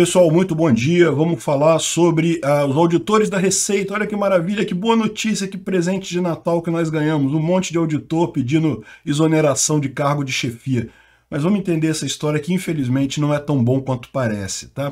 Pessoal, muito bom dia. Vamos falar sobre ah, os auditores da Receita. Olha que maravilha, que boa notícia, que presente de Natal que nós ganhamos. Um monte de auditor pedindo exoneração de cargo de chefia. Mas vamos entender essa história que infelizmente não é tão bom quanto parece, tá?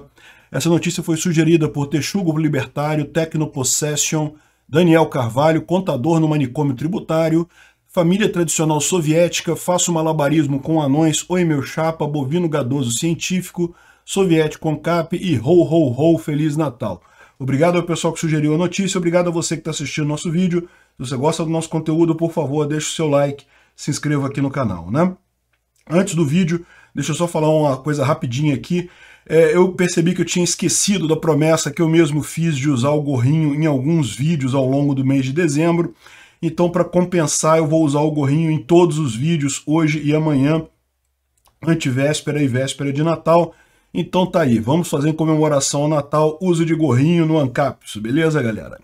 Essa notícia foi sugerida por Texugo Libertário, Possession, Daniel Carvalho, contador no manicômio tributário, família tradicional soviética, faço malabarismo com anões, oi meu chapa, bovino gadoso científico, Soviético Concap e Ho Ho Ho Feliz Natal. Obrigado ao pessoal que sugeriu a notícia, obrigado a você que está assistindo o nosso vídeo. Se você gosta do nosso conteúdo, por favor, deixe o seu like, se inscreva aqui no canal, né? Antes do vídeo, deixa eu só falar uma coisa rapidinha aqui. É, eu percebi que eu tinha esquecido da promessa que eu mesmo fiz de usar o gorrinho em alguns vídeos ao longo do mês de dezembro. Então, para compensar, eu vou usar o gorrinho em todos os vídeos, hoje e amanhã, antivéspera e véspera de Natal. Então tá aí, vamos fazer em comemoração ao Natal uso de gorrinho no Ancaps, beleza, galera?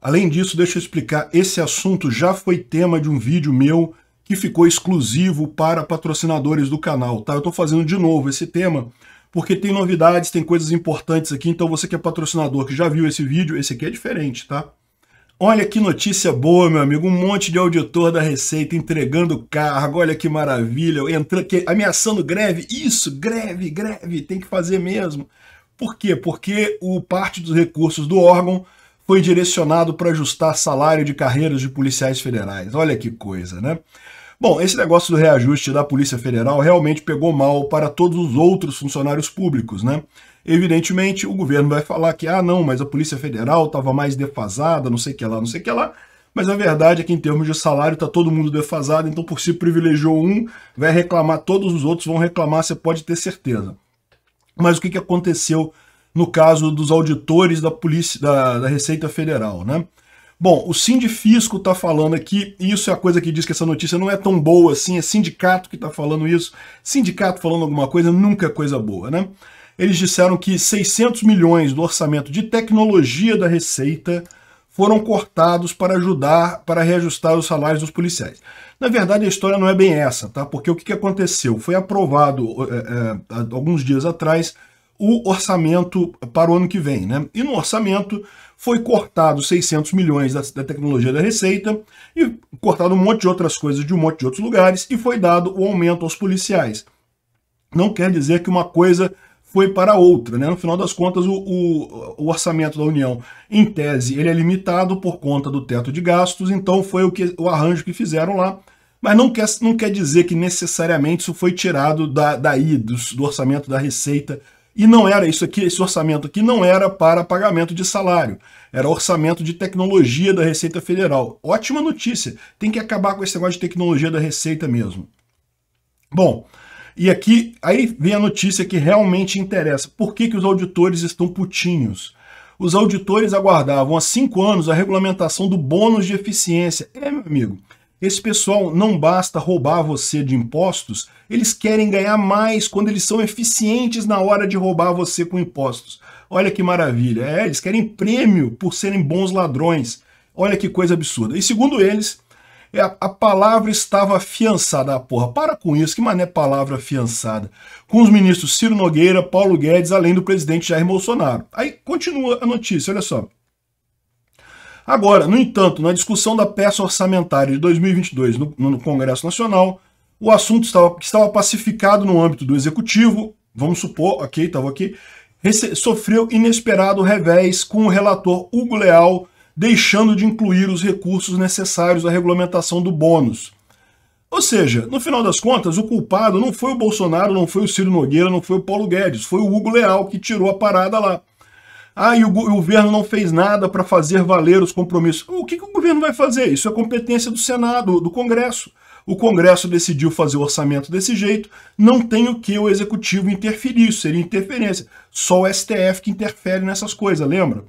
Além disso, deixa eu explicar, esse assunto já foi tema de um vídeo meu que ficou exclusivo para patrocinadores do canal, tá? Eu tô fazendo de novo esse tema porque tem novidades, tem coisas importantes aqui, então você que é patrocinador que já viu esse vídeo, esse aqui é diferente, tá? Olha que notícia boa, meu amigo. Um monte de auditor da Receita entregando cargo. Olha que maravilha. Entra, que, ameaçando greve. Isso, greve, greve. Tem que fazer mesmo. Por quê? Porque o parte dos recursos do órgão foi direcionado para ajustar salário de carreiras de policiais federais. Olha que coisa, né? Bom, esse negócio do reajuste da Polícia Federal realmente pegou mal para todos os outros funcionários públicos, né? Evidentemente, o governo vai falar que, ah, não, mas a Polícia Federal estava mais defasada, não sei o que lá, não sei o que lá. Mas a verdade é que, em termos de salário, está todo mundo defasado, então, por si privilegiou um, vai reclamar, todos os outros vão reclamar, você pode ter certeza. Mas o que, que aconteceu no caso dos auditores da polícia da, da Receita Federal, né? Bom, o Sindifisco está falando aqui, e isso é a coisa que diz que essa notícia não é tão boa assim, é sindicato que está falando isso, sindicato falando alguma coisa, nunca é coisa boa, né? eles disseram que 600 milhões do orçamento de tecnologia da Receita foram cortados para ajudar, para reajustar os salários dos policiais. Na verdade, a história não é bem essa, tá? Porque o que aconteceu? Foi aprovado é, é, alguns dias atrás o orçamento para o ano que vem, né? E no orçamento foi cortado 600 milhões da, da, tecnologia da Receita e cortado um monte de outras coisas de um monte de outros lugares e foi dado o aumento aos policiais. Não quer dizer que uma coisa foi para outra. Né? No final das contas, o, o, o, orçamento da União, em tese, ele é limitado por conta do teto de gastos, então foi o, que, o arranjo que fizeram lá. Mas não quer, não quer dizer que necessariamente isso foi tirado da, daí, do, do orçamento da Receita. E não era isso aqui, esse orçamento aqui não era para pagamento de salário, era orçamento de tecnologia da Receita Federal. Ótima notícia, tem que acabar com esse negócio de tecnologia da Receita mesmo. Bom, e aqui, aí vem a notícia que realmente interessa. Por que, que os auditores estão putinhos? Os auditores aguardavam há cinco anos a regulamentação do bônus de eficiência. É, meu amigo, esse pessoal não basta roubar você de impostos, eles querem ganhar mais quando eles são eficientes na hora de roubar você com impostos. Olha que maravilha. É, eles querem prêmio por serem bons ladrões. Olha que coisa absurda. E segundo eles, é, a, palavra estava afiançada. Ah, porra, para com isso, que mané palavra afiançada. Com os ministros Ciro Nogueira, Paulo Guedes, além do presidente Jair Bolsonaro. Aí continua a notícia, olha só. Agora, no entanto, na discussão da peça orçamentária de 2022 no, no Congresso Nacional, o assunto estava, estava pacificado no âmbito do Executivo, vamos supor, ok, estava aqui, sofreu inesperado revés com o relator Hugo Leal, deixando de incluir os recursos necessários à regulamentação do bônus. Ou seja, no final das contas, o culpado não foi o Bolsonaro, não foi o Ciro Nogueira, não foi o Paulo Guedes, foi o Hugo Leal que tirou a parada lá. Ah, e o governo não fez nada para fazer valer os compromissos. O que, que o governo vai fazer? Isso é competência do Senado, do Congresso. O Congresso decidiu fazer o orçamento desse jeito, não tem o que o Executivo interferir, isso seria interferência. Só o STF que interfere nessas coisas, lembra?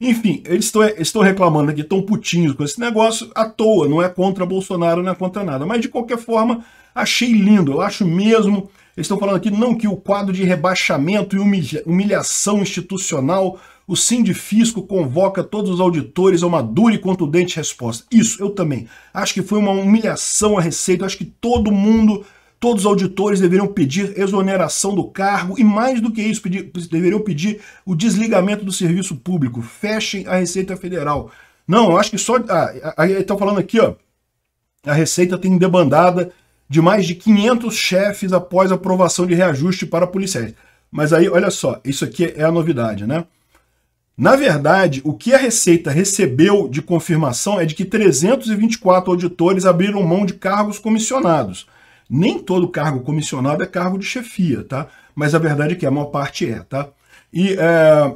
Enfim, eles estão reclamando aqui, estão putinhos com esse negócio, à toa, não é contra Bolsonaro, não é contra nada. Mas de qualquer forma, achei lindo, eu acho mesmo. Eles estão falando aqui não que o quadro de rebaixamento e humilha, humilhação institucional, o fisco convoca todos os auditores a uma dura e contundente resposta. Isso, eu também. Acho que foi uma humilhação a Receita, acho que todo mundo Todos os auditores deveriam pedir exoneração do cargo e, mais do que isso, pedir, deveriam pedir o desligamento do serviço público. Fechem a Receita Federal. Não, acho que só. Ah, Estão falando aqui, ó. A Receita tem debandada de mais de 500 chefes após aprovação de reajuste para policiais. Mas aí, olha só, isso aqui é a novidade, né? Na verdade, o que a Receita recebeu de confirmação é de que 324 auditores abriram mão de cargos comissionados. Nem todo cargo comissionado é cargo de chefia, tá? Mas a verdade é que a maior parte é, tá? E é,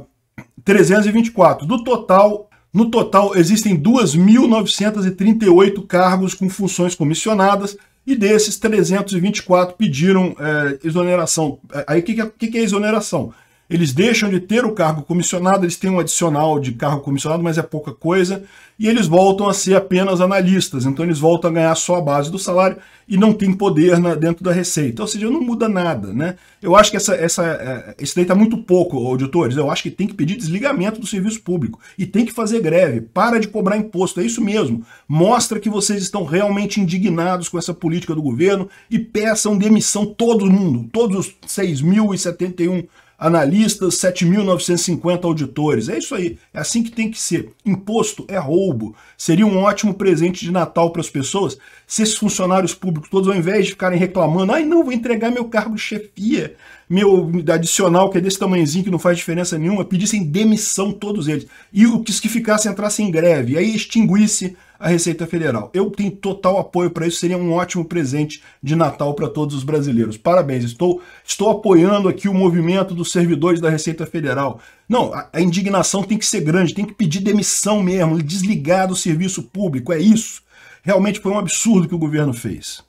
324. Do total, no total existem 2.938 cargos com funções comissionadas e desses 324 pediram é, exoneração. É, aí o que, que, é, que, que é exoneração? eles deixam de ter o cargo comissionado, eles têm um adicional de cargo comissionado, mas é pouca coisa, e eles voltam a ser apenas analistas, então eles voltam a ganhar só a base do salário e não tem poder na, dentro da receita, ou seja, não muda nada, né? Eu acho que essa, essa, é, esse daí está muito pouco, auditores, eu acho que tem que pedir desligamento do serviço público e tem que fazer greve, para de cobrar imposto, é isso mesmo, mostra que vocês estão realmente indignados com essa política do governo e peçam demissão todo mundo, todos os 6.071 analistas, 7.950 auditores. É isso aí, é assim que tem que ser. Imposto é roubo. Seria um ótimo presente de Natal para as pessoas se esses funcionários públicos todos, ao invés de ficarem reclamando, ai não, vou entregar meu cargo de chefia, meu adicional, que é desse tamanhozinho, que não faz diferença nenhuma, pedissem demissão todos eles. E os que ficassem entrassem em greve, e aí extinguisse a Receita Federal. Eu tenho total apoio para isso, seria um ótimo presente de Natal para todos os brasileiros. Parabéns, estou, estou apoiando aqui o movimento dos servidores da Receita Federal. Não, a, a indignação tem que ser grande, tem que pedir demissão mesmo, desligar do serviço público, é isso. Realmente foi um absurdo que o governo fez.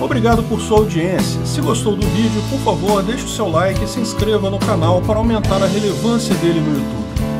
Obrigado por sua audiência. Se gostou do vídeo, por favor, deixe o seu like e se inscreva no canal para aumentar a relevância dele no YouTube.